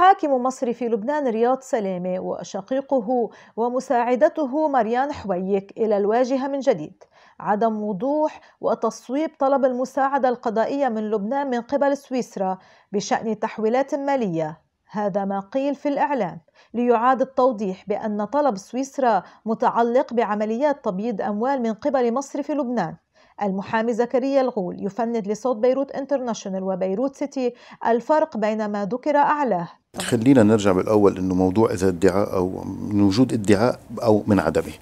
حاكم مصر في لبنان رياض سلامة وشقيقه ومساعدته مريان حويك إلى الواجهة من جديد عدم وضوح وتصويب طلب المساعدة القضائية من لبنان من قبل سويسرا بشأن تحويلات مالية هذا ما قيل في الإعلام ليعاد التوضيح بأن طلب سويسرا متعلق بعمليات تبييض أموال من قبل مصر في لبنان المحامي زكريا الغول يفند لصوت بيروت انترناشونال وبيروت سيتي الفرق بين ما ذكر أعلاه خلينا نرجع بالاول انه موضوع اذا ادعاء او من وجود ادعاء او من عدمه.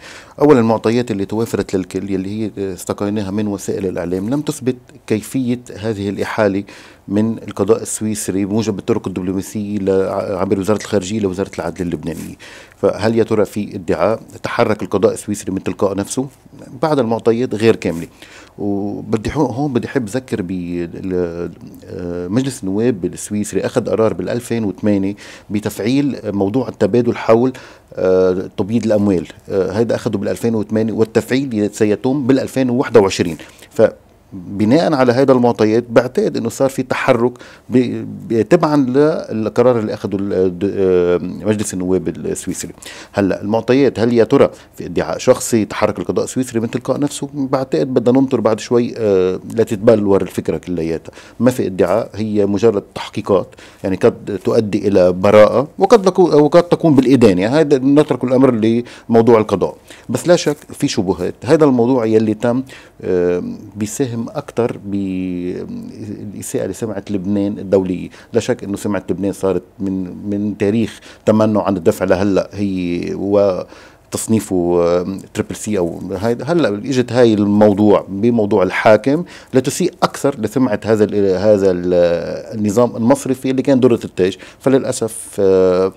اولا المعطيات اللي توافرت للكل اللي هي استقيناها من وسائل الاعلام لم تثبت كيفيه هذه الاحاله من القضاء السويسري بموجب الطرق الدبلوماسيه عبر وزاره الخارجيه لوزاره العدل اللبنانيه. فهل يا ترى في ادعاء تحرك القضاء السويسري من تلقاء نفسه بعض المعطيات غير كامله وبدي هون بدي احب اذكر آه، مجلس النواب السويسري اخذ قرار بال 2008 بتفعيل موضوع التبادل حول آه، تبييض الاموال هذا آه، اخذه بال 2008 والتفعيل سيتم بال 2021 ف بناء على هذا المعطيات بعتقد انه صار في تحرك تبعا للقرار اللي اخذه مجلس النواب السويسري هلا المعطيات هل يا ترى في ادعاء شخصي تحرك القضاء السويسري من تلقاء نفسه بعتقد بدنا ننطر بعد شوي لا آه، لتتبلور الفكره كلياتها ما في ادعاء هي مجرد تحقيقات يعني قد تؤدي الى براءه وقد وقد تكون بالادانه يعني هذا نترك الامر لموضوع القضاء بس لا شك في شبهات هذا الموضوع يلي تم بيساهم ملهم اكثر بالاساءه لسمعه لبنان الدوليه، لا شك انه سمعه لبنان صارت من من تاريخ تمنه عن الدفع لهلا هي و تصنيفه تريبل سي او هاي هلا اجت هاي الموضوع بموضوع الحاكم لتسيء اكثر لسمعه هذا الـ هذا الـ النظام المصرفي اللي كان دره التاج فللاسف آه،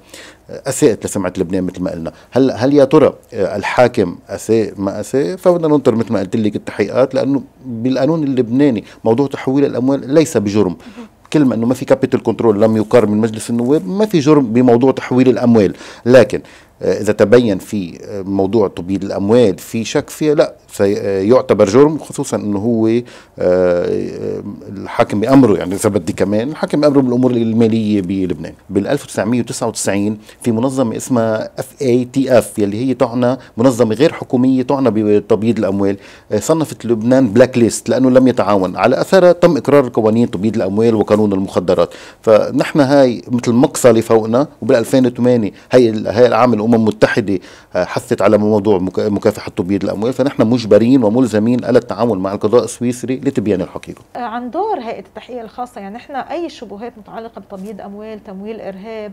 اساءت لسمعه لبنان مثل ما قلنا هلا هل يا ترى آه، الحاكم اساء ما اساء فبدنا ننطر مثل ما قلت لك التحقيقات لانه بالقانون اللبناني موضوع تحويل الاموال ليس بجرم كلمه انه ما في كابيتال كنترول لم يقر من مجلس النواب ما في جرم بموضوع تحويل الاموال لكن آه، اذا تبين في آه، موضوع تبييض الاموال في شك فيه لا سيعتبر جرم خصوصا انه هو آه، الحاكم بامره يعني اذا بدي كمان الحاكم بامره بالامور الماليه بلبنان بال 1999 في منظمه اسمها اف اي تي اف يلي هي تعنى منظمه غير حكوميه تعنى بتبييض الاموال صنفت لبنان بلاك ليست لانه لم يتعاون على اثرها تم اقرار قوانين تبييض الاموال وقانون المخدرات فنحن هاي مثل مقصله فوقنا وبال 2008 هي هي العام الامور الامم المتحده آه، حثت على موضوع مكافحه تبييض الاموال فنحن مجبرين وملزمين على التعامل مع القضاء السويسري لتبيان الحقيقه آه، عن دور هيئه التحقيق الخاصه يعني احنا اي شبهات متعلقه بتبييض اموال تمويل ارهاب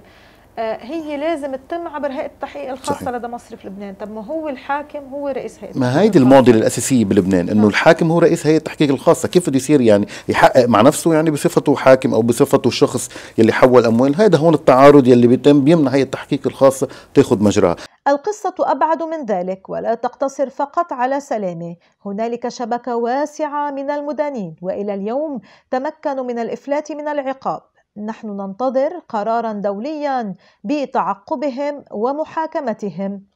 آه، هي لازم تتم عبر هيئه التحقيق الخاصه صحيح. لدى مصرف لبنان طب ما هو الحاكم هو رئيس هيئه ما هيدي المعضله الاساسيه بلبنان انه نعم. الحاكم هو رئيس هيئه التحقيق الخاصه كيف بده يصير يعني يحقق مع نفسه يعني بصفته حاكم او بصفته شخص يلي حول اموال هذا هون التعارض يلي بيتم بيمنع هيئه التحقيق الخاصه تاخذ مجراها القصة أبعد من ذلك ولا تقتصر فقط على سلامة هنالك شبكة واسعة من المدانين وإلى اليوم تمكنوا من الإفلات من العقاب نحن ننتظر قرارا دوليا بتعقبهم ومحاكمتهم